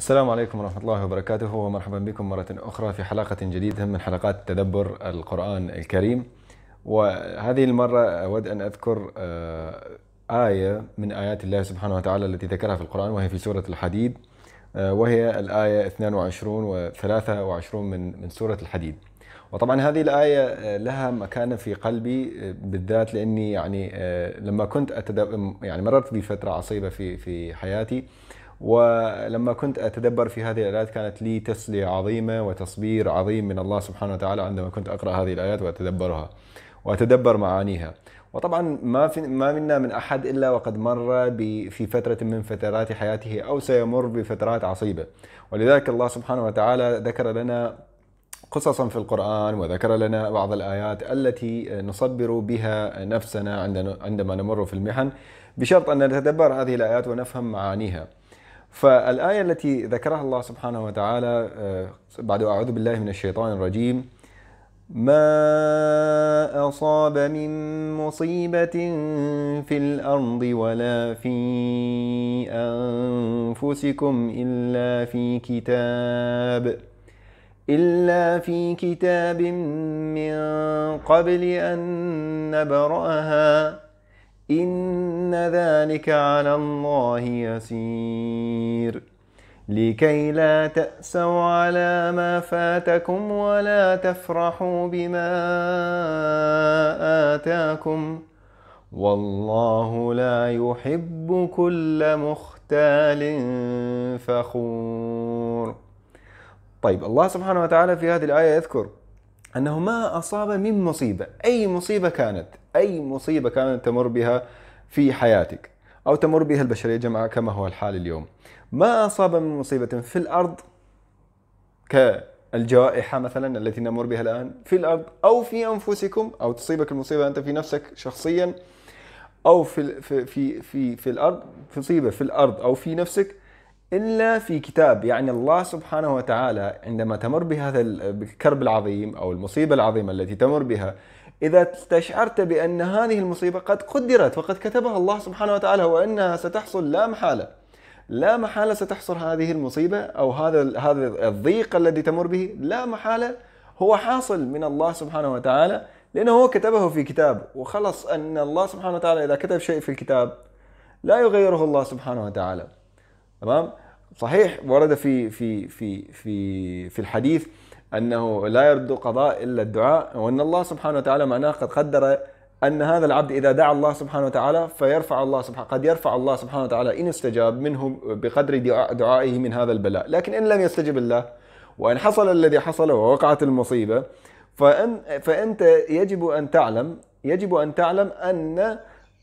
السلام عليكم ورحمة الله وبركاته ومرحبا بكم مرة أخرى في حلقة جديدة من حلقات تدبر القرآن الكريم وهذه المرة أود أن أذكر آه، آية من آيات الله سبحانه وتعالى التي ذكرها في القرآن وهي في سورة الحديد آه، وهي الآية 22 و 23 من من سورة الحديد وطبعا هذه الآية آه، لها مكانة في قلبي بالذات لأني يعني لما كنت أتدب... يعني مررت بفترة عصيبة في في حياتي ولما كنت أتدبر في هذه الآيات كانت لي تسلية عظيمة وتصبير عظيم من الله سبحانه وتعالى عندما كنت أقرأ هذه الآيات وأتدبرها وأتدبر معانيها وطبعا ما في ما منا من احد الا وقد مر في فتره من فترات حياته او سيمر بفترات عصيبه ولذلك الله سبحانه وتعالى ذكر لنا قصصا في القران وذكر لنا بعض الايات التي نصبر بها نفسنا عندما نمر في المحن بشرط ان نتدبر هذه الايات ونفهم معانيها فالآية التي ذكرها الله سبحانه وتعالى آه، بعد أعوذ بالله من الشيطان الرجيم ما أصاب من مصيبة في الأرض ولا في أنفسكم إلا في كتاب إلا في كتاب من قبل أن نبرأها إن ذلك على الله يسير لكي لا تأسوا على ما فاتكم ولا تفرحوا بما آتاكم والله لا يحب كل مختال فخور طيب الله سبحانه وتعالى في هذه الآية يذكر أنه ما أصاب من مصيبة أي مصيبة كانت اي مصيبه كانت تمر بها في حياتك او تمر بها البشريه جمعاء كما هو الحال اليوم. ما اصاب من مصيبه في الارض كالجائحه مثلا التي نمر بها الان في الارض او في انفسكم او تصيبك المصيبه انت في نفسك شخصيا او في في في في, في الارض تصيبه في الارض او في نفسك الا في كتاب يعني الله سبحانه وتعالى عندما تمر بهذا الكرب العظيم او المصيبه العظيمه التي تمر بها إذا استشعرت بأن هذه المصيبة قد قدرت وقد كتبها الله سبحانه وتعالى وأنها ستحصل لا محالة لا محالة ستحصل هذه المصيبة أو هذا هذا الضيق الذي تمر به لا محالة هو حاصل من الله سبحانه وتعالى لأنه هو كتبه في كتاب وخلص أن الله سبحانه وتعالى إذا كتب شيء في الكتاب لا يغيره الله سبحانه وتعالى تمام صحيح ورد في في في في في الحديث أنه لا يرد قضاء إلا الدعاء وأن الله سبحانه وتعالى معناه قد قدر أن هذا العبد إذا دعا الله سبحانه وتعالى فيرفع الله سبحانه قد يرفع الله سبحانه وتعالى إن استجاب منه بقدر دعائه من هذا البلاء لكن إن لم يستجب الله وإن حصل الذي حصل ووقعت المصيبة فأن فأنت يجب أن تعلم يجب أن تعلم أن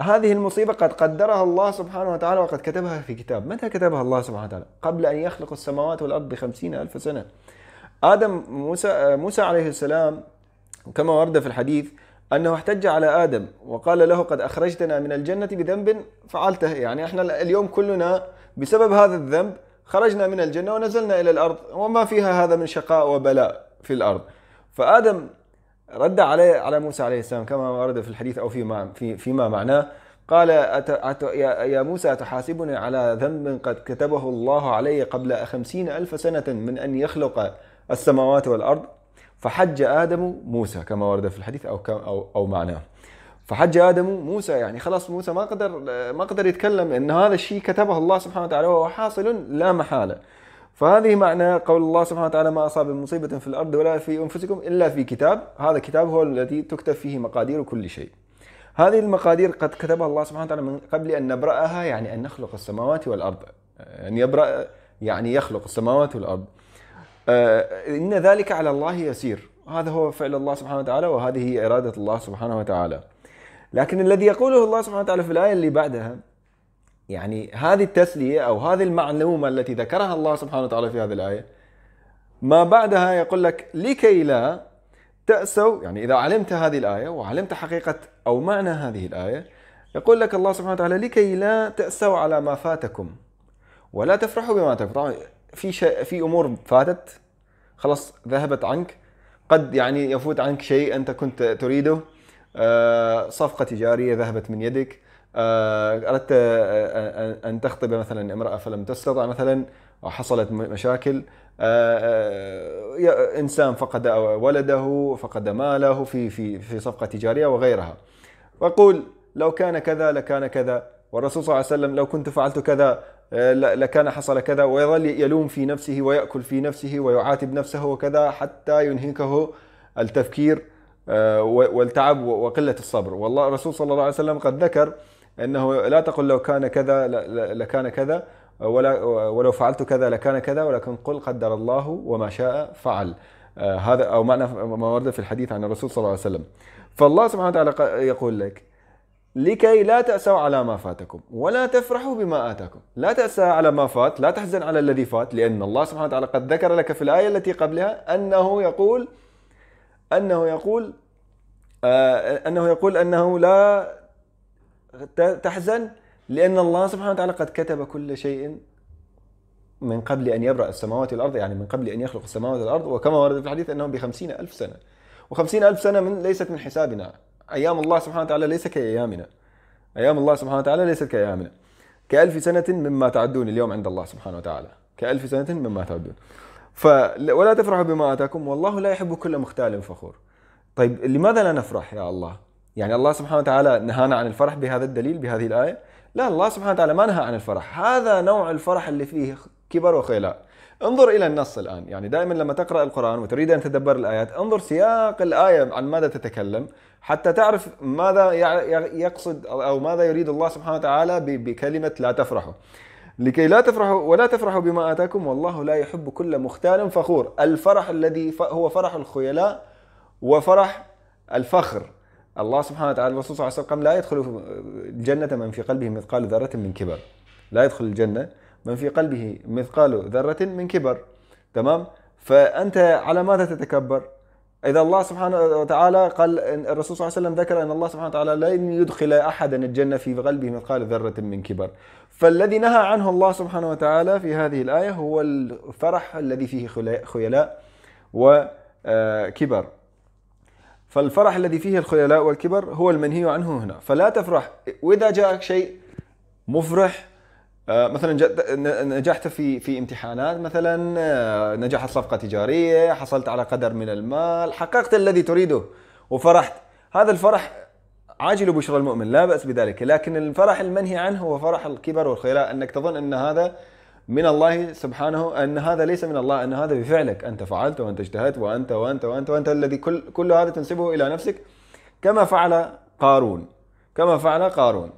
هذه المصيبة قد قدرها الله سبحانه وتعالى وقد كتبها في كتاب متى كتبها الله سبحانه وتعالى قبل أن يخلق السماوات والأرض بخمسين ألف سنة آدم موسى آه، موسى عليه السلام كما ورد في الحديث أنه احتج على آدم وقال له قد أخرجتنا من الجنة بذنب فعلته يعني احنا اليوم كلنا بسبب هذا الذنب خرجنا من الجنة ونزلنا إلى الأرض وما فيها هذا من شقاء وبلاء في الأرض فآدم رد عليه على موسى عليه السلام كما ورد في الحديث أو فيما في فيما معناه قال أت... أت... يا... موسى تحاسبني على ذنب قد كتبه الله علي قبل خمسين ألف سنة من أن يخلق السماوات والأرض فحج آدم موسى كما ورد في الحديث أو أو أو معناه فحج آدم موسى يعني خلاص موسى ما قدر ما قدر يتكلم إن هذا الشيء كتبه الله سبحانه وتعالى وهو حاصل لا محالة فهذه معنى قول الله سبحانه وتعالى ما أصاب من مصيبة في الأرض ولا في أنفسكم إلا في كتاب هذا الكتاب هو الذي تكتب فيه مقادير كل شيء هذه المقادير قد كتبها الله سبحانه وتعالى من قبل أن نبرأها يعني أن نخلق السماوات والأرض أن يعني يبرأ يعني يخلق السماوات والأرض آه، إن ذلك على الله يسير هذا هو فعل الله سبحانه وتعالى وهذه هي إرادة الله سبحانه وتعالى لكن الذي يقوله الله سبحانه وتعالى في الآية اللي بعدها يعني هذه التسلية أو هذه المعلومة التي ذكرها الله سبحانه وتعالى في هذه الآية ما بعدها يقول لك لكي لا تأسوا يعني إذا علمت هذه الآية وعلمت حقيقة أو معنى هذه الآية يقول لك الله سبحانه وتعالى لكي لا تأسوا على ما فاتكم ولا تفرحوا بما تفرحوا في شيء في امور فاتت خلاص ذهبت عنك قد يعني يفوت عنك شيء انت كنت تريده آه، صفقه تجاريه ذهبت من يدك آه، اردت آه، ان تخطب مثلا امراه فلم تستطع مثلا حصلت مشاكل انسان فقد ولده فقد ماله في في في صفقه تجاريه وغيرها فقول لو كان كذا لكان كذا والرسول صلى الله عليه وسلم لو كنت فعلت كذا آه، لكان حصل كذا ويظل يلوم في نفسه ويأكل في نفسه ويعاتب نفسه وكذا حتى ينهكه التفكير آه، والتعب وقلة الصبر والله الرسول صلى الله عليه وسلم قد ذكر أنه لا تقل لو كان كذا لكان كذا آه، ولا ولو فعلت كذا لكان كذا ولكن قل قدر الله وما شاء فعل هذا أو معنى ما ورد في الحديث عن الرسول صلى الله عليه وسلم فالله سبحانه وتعالى يقول لك لكي لا تأسوا على ما فاتكم ولا تفرحوا بما آتاكم لا تأسى على ما فات لا تحزن على الذي فات لأن الله سبحانه وتعالى قد ذكر لك في الآية التي قبلها أنه يقول أنه يقول آه، أنه يقول أنه لا تحزن لأن الله سبحانه وتعالى قد كتب كل شيء من قبل أن يبرأ السماوات والأرض يعني من قبل أن يخلق السماوات والأرض وكما ورد في الحديث أنه بخمسين ألف سنة وخمسين ألف سنة من ليست من حسابنا ايام الله سبحانه وتعالى ليس كايامنا ايام الله سبحانه وتعالى ليست كايامنا كألف سنة مما تعدون اليوم عند الله سبحانه وتعالى كألف سنة مما تعدون ف ولا تفرحوا بما اتاكم والله لا يحب كل مختال فخور طيب لماذا لا نفرح يا الله يعني الله سبحانه وتعالى نهانا عن الفرح بهذا الدليل بهذه الايه لا الله سبحانه وتعالى ما نهى عن الفرح هذا نوع الفرح اللي فيه كبر وخيلاء انظر الى النص الان يعني دائما لما تقرا القران وتريد ان تدبر الايات انظر سياق الايه عن ماذا تتكلم حتى تعرف ماذا يقصد او ماذا يريد الله سبحانه وتعالى بكلمه لا تفرحوا لكي لا تفرحوا ولا تفرحوا بما اتاكم والله لا يحب كل مختال فخور الفرح الذي هو فرح الخيلاء وفرح الفخر الله سبحانه وتعالى الرسول صلى الله عليه وسلم لا يدخل الجنه من في قلبه مثقال ذره من كبر لا يدخل الجنه من في قلبه مثقال ذرة من كبر تمام فأنت على ماذا تتكبر إذا الله سبحانه وتعالى قال الرسول صلى الله عليه وسلم ذكر أن الله سبحانه وتعالى لن يدخل أحدا الجنة في قلبه مثقال ذرة من كبر فالذي نهى عنه الله سبحانه وتعالى في هذه الآية هو الفرح الذي فيه خيلاء وكبر آه، فالفرح الذي فيه الخيلاء والكبر هو المنهي عنه هنا فلا تفرح وإذا جاءك شيء مفرح آه، مثلا نجحت في في امتحانات مثلا آه، نجحت صفقه تجاريه حصلت على قدر من المال حققت الذي تريده وفرحت هذا الفرح عاجل بشرى المؤمن لا باس بذلك لكن الفرح المنهي عنه هو فرح الكبر والخيلاء انك تظن ان هذا من الله سبحانه ان هذا ليس من الله ان هذا بفعلك انت فعلت وانت اجتهدت وانت وانت وانت وانت الذي كل كل هذا تنسبه الى نفسك كما فعل قارون كما فعل قارون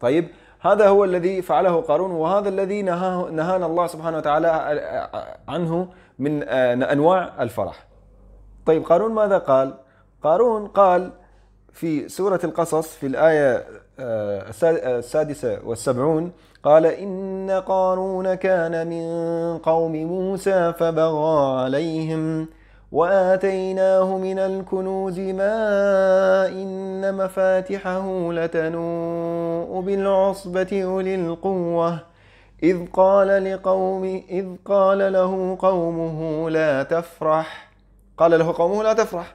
طيب هذا هو الذي فعله قارون وهذا الذي نهاه نهانا الله سبحانه وتعالى آه، آه، عنه من آه، انواع الفرح. طيب قارون ماذا قال؟ قارون قال في سورة القصص في الآية السادسة والسبعون قال إن قارون كان من قوم موسى فبغى عليهم وآتيناه من الكنوز ما إن مفاتحه لتنوء بالعصبة أولي القوة إذ قال لقوم إذ قال له قومه لا تفرح قال له قومه لا تفرح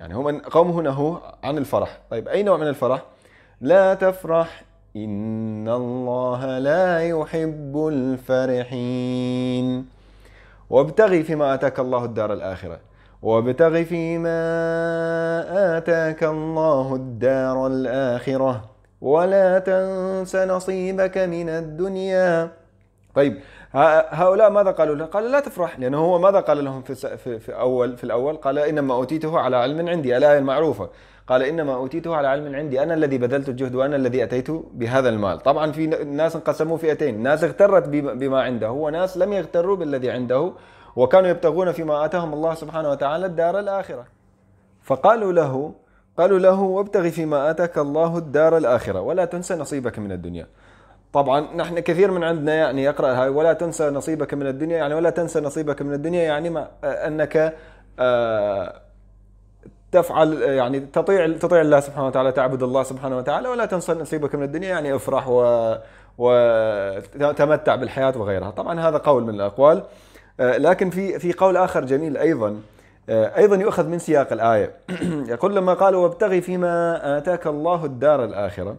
يعني من قومه نهوه عن الفرح طيب أي نوع من الفرح لا تفرح إن الله لا يحب الفرحين وابتغي فيما آتاك الله الدار الآخرة وابتغي فيما آتاك الله الدار الآخرة ولا تنس نصيبك من الدنيا طيب هؤلاء ماذا قالوا له؟ قال لا تفرح لأنه هو ماذا قال لهم في, في, في أول في الأول؟ قال إنما أوتيته على علم عندي الآية المعروفة قال إنما أوتيته على علم عندي أنا الذي بذلت الجهد وأنا الذي أتيت بهذا المال طبعا في ناس انقسموا فئتين ناس اغترت بما عنده وناس لم يغتروا بالذي عنده وكانوا يبتغون فيما آتاهم الله سبحانه وتعالى الدار الآخرة فقالوا له قالوا له وابتغ فيما آتاك الله الدار الآخرة ولا تنس نصيبك من الدنيا طبعا نحن كثير من عندنا يعني يقرا هاي ولا تنسى نصيبك من الدنيا يعني ولا تنسى نصيبك من الدنيا يعني ما آه، انك آه، تفعل آه، يعني تطيع تطيع الله سبحانه وتعالى تعبد الله سبحانه وتعالى ولا تنسى نصيبك من الدنيا يعني افرح و وتمتع بالحياه وغيرها طبعا هذا قول من الاقوال لكن في في قول اخر جميل ايضا ايضا يؤخذ من سياق الايه يقول لما قالوا وابتغي فيما اتاك الله الدار الاخره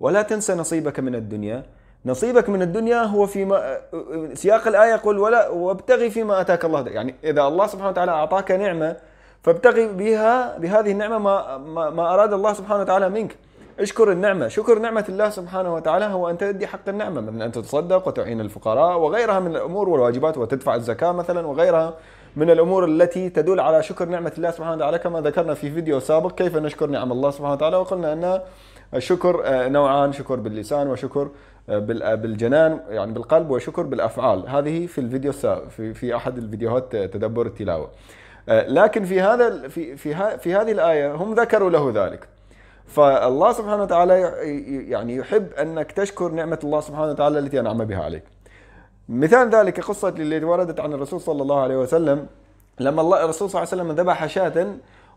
ولا تنسى نصيبك من الدنيا نصيبك من الدنيا هو فيما سياق الآية يقول ولا وابتغي فيما آتاك الله يعني إذا الله سبحانه وتعالى أعطاك نعمة فابتغي بها بهذه النعمة ما, ما, ما أراد الله سبحانه وتعالى منك اشكر النعمة شكر نعمة الله سبحانه وتعالى هو أن تدي حق النعمة من أن تتصدق وتعين الفقراء وغيرها من الأمور والواجبات وتدفع الزكاة مثلا وغيرها من الأمور التي تدل على شكر نعمة الله سبحانه وتعالى كما ذكرنا في فيديو سابق كيف نشكر نعم الله سبحانه وتعالى وقلنا أن الشكر آه، نوعان شكر باللسان وشكر آه، آه، بالجنان يعني بالقلب وشكر بالافعال هذه في الفيديو في في احد الفيديوهات تدبر التلاوه لكن في هذا في في, في هذه الايه هم ذكروا له ذلك فالله سبحانه وتعالى يعني يحب انك تشكر نعمه الله سبحانه وتعالى التي انعم بها عليك مثال ذلك قصه اللي وردت عن الرسول صلى الله عليه وسلم لما الله الرسول صلى الله عليه وسلم ذبح شاة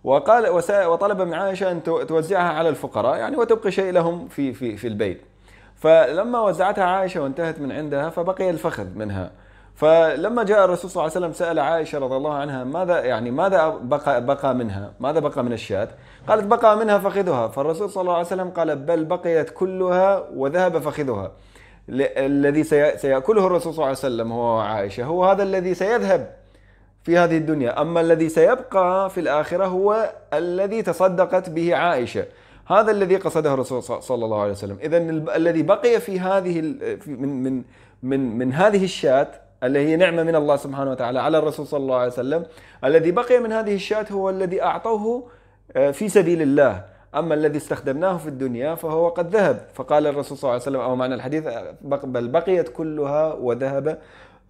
وقال وطلب من عائشه ان توزعها على الفقراء يعني وتبقي شيء لهم في في في البيت فلما وزعتها عائشه وانتهت من عندها فبقي الفخذ منها فلما جاء الرسول صلى الله عليه وسلم سال عائشه رضي الله عنها ماذا يعني ماذا بقى بقى منها؟ ماذا بقى من الشاة؟ قالت بقى منها فخذها، فالرسول صلى الله عليه وسلم قال بل بقيت كلها وذهب فخذها. الذي سيأكله الرسول صلى الله عليه وسلم هو عائشه هو هذا الذي سيذهب في هذه الدنيا أما الذي سيبقى في الآخرة هو الذي تصدقت به عائشة هذا الذي قصده الرسول صلى الله عليه وسلم إذا الذي بقي في هذه من من من من هذه الشاة اللي هي نعمة من الله سبحانه وتعالى على الرسول صلى الله عليه وسلم الذي بقي من هذه الشاة هو الذي أعطوه آه، في سبيل الله أما الذي استخدمناه في الدنيا فهو قد ذهب فقال الرسول صلى الله عليه وسلم أو معنى الحديث بل بقيت كلها وذهب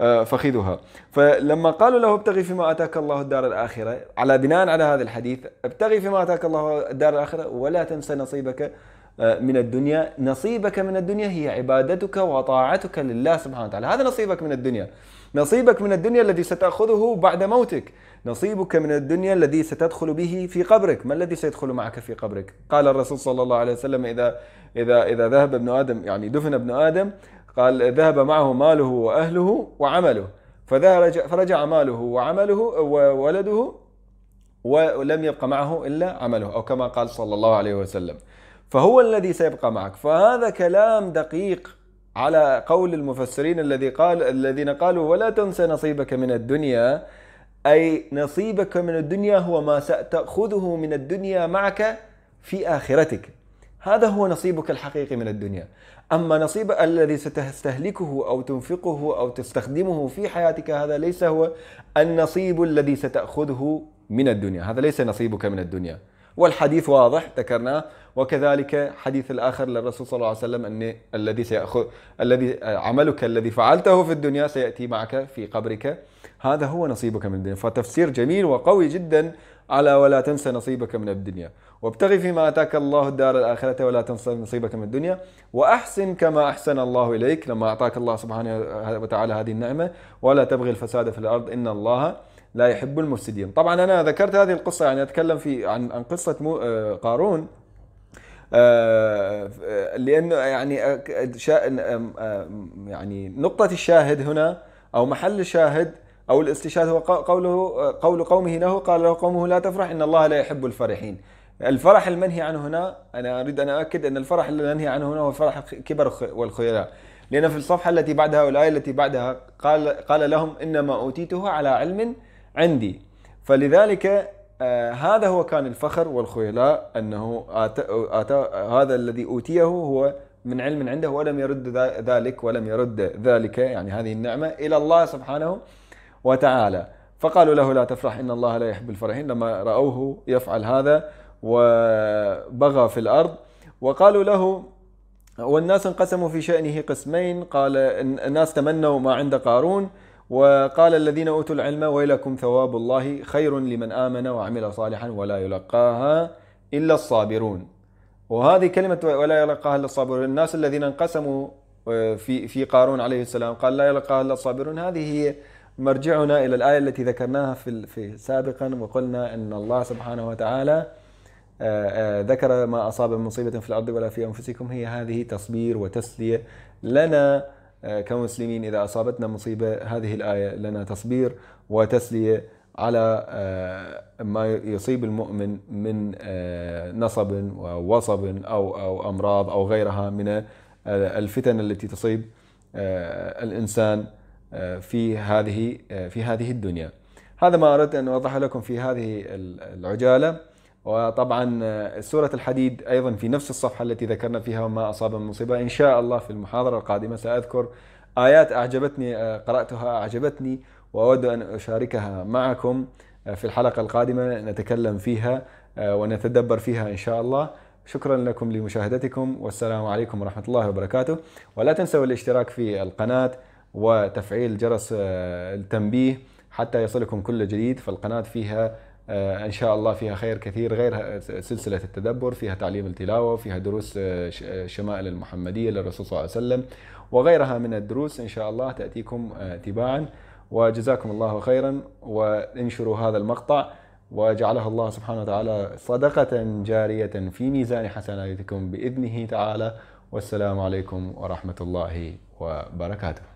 آه، فخذها فلما قالوا له ابتغي فيما اتاك الله الدار الاخره على بناء على هذا الحديث ابتغي فيما اتاك الله الدار الاخره ولا تنسى نصيبك آه، من الدنيا نصيبك من الدنيا هي عبادتك وطاعتك لله سبحانه وتعالى هذا نصيبك من الدنيا نصيبك من الدنيا الذي ستأخذه بعد موتك نصيبك من الدنيا الذي ستدخل به في قبرك ما الذي سيدخل معك في قبرك قال الرسول صلى الله عليه وسلم إذا إذا إذا ذهب ابن آدم يعني دفن ابن آدم قال ذهب معه ماله وأهله وعمله فرجع, ماله وعمله وولده ولم يبقى معه إلا عمله أو كما قال صلى الله عليه وسلم فهو الذي سيبقى معك فهذا كلام دقيق على قول المفسرين الذي قال الذين قالوا ولا تنسى نصيبك من الدنيا أي نصيبك من الدنيا هو ما ستأخذه من الدنيا معك في آخرتك هذا هو نصيبك الحقيقي من الدنيا أما نصيب الذي ستستهلكه أو تنفقه أو تستخدمه في حياتك هذا ليس هو النصيب الذي ستأخذه من الدنيا هذا ليس نصيبك من الدنيا والحديث واضح ذكرناه وكذلك حديث الآخر للرسول صلى الله عليه وسلم أن الذي سيأخذ الذي عملك الذي فعلته في الدنيا سيأتي معك في قبرك هذا هو نصيبك من الدنيا فتفسير جميل وقوي جدا على ولا تنسى نصيبك من الدنيا وابتغ فيما اتاك الله الدار الاخره ولا تنسى نصيبك من الدنيا واحسن كما احسن الله اليك لما اعطاك الله سبحانه وتعالى هذه النعمه ولا تبغي الفساد في الارض ان الله لا يحب المفسدين طبعا انا ذكرت هذه القصه يعني اتكلم في عن عن قصه مو آه، قارون آه، لانه يعني آه، يعني نقطه الشاهد هنا او محل الشاهد أو الاستشهاد هو قوله قول قومه له قال له قومه لا تفرح إن الله لا يحب الفرحين الفرح المنهي عنه هنا أنا أريد أن أؤكد أن الفرح المنهي عنه هنا هو فرح الكبر والخيلاء لأن في الصفحة التي بعدها والآية التي بعدها قال قال لهم إنما أوتيته على علم عندي فلذلك آه، هذا هو كان الفخر والخيلاء أنه آتا آتا هذا الذي أوتيه هو من علم عنده ولم يرد ذلك ولم يرد ذلك يعني هذه النعمة إلى الله سبحانه وتعالى فقالوا له لا تفرح إن الله لا يحب الفرحين لما رأوه يفعل هذا وبغى في الأرض وقالوا له والناس انقسموا في شأنه قسمين قال الناس تمنوا ما عند قارون وقال الذين أوتوا العلم ويلكم ثواب الله خير لمن آمن وعمل صالحا ولا يلقاها إلا الصابرون وهذه كلمة ولا يلقاها إلا الصابرون الناس الذين انقسموا آه، في في قارون عليه السلام قال لا يلقاها إلا الصابرون هذه هي مرجعنا إلى الآية التي ذكرناها في في سابقا وقلنا أن الله سبحانه وتعالى آه، آه، ذكر ما أصاب من مصيبة في الأرض ولا في أنفسكم هي هذه تصبير وتسلية لنا آه، كمسلمين إذا أصابتنا مصيبة هذه الآية لنا تصبير وتسلية على ما يصيب المؤمن من نصب ووصب أو أو أمراض أو غيرها من الفتن التي تصيب الإنسان في هذه في هذه الدنيا هذا ما اردت ان اوضح لكم في هذه العجاله وطبعا سوره الحديد ايضا في نفس الصفحه التي ذكرنا فيها وما اصاب من مصيبه ان شاء الله في المحاضره القادمه ساذكر ايات اعجبتني آه، قراتها اعجبتني واود ان اشاركها معكم آه، في الحلقه القادمه نتكلم فيها آه، ونتدبر فيها ان شاء الله شكرا لكم لمشاهدتكم والسلام عليكم ورحمه الله وبركاته ولا تنسوا الاشتراك في القناه وتفعيل جرس آه، التنبيه حتى يصلكم كل جديد فالقناة فيها آه، ان شاء الله فيها خير كثير غير سلسله التدبر فيها تعليم التلاوه فيها دروس الشمائل آه، المحمديه للرسول صلى الله عليه وسلم وغيرها من الدروس ان شاء الله تاتيكم تباعا وجزاكم الله خيرا وانشروا هذا المقطع وجعله الله سبحانه وتعالى صدقه جاريه في ميزان حسناتكم باذنه تعالى والسلام عليكم ورحمه الله وبركاته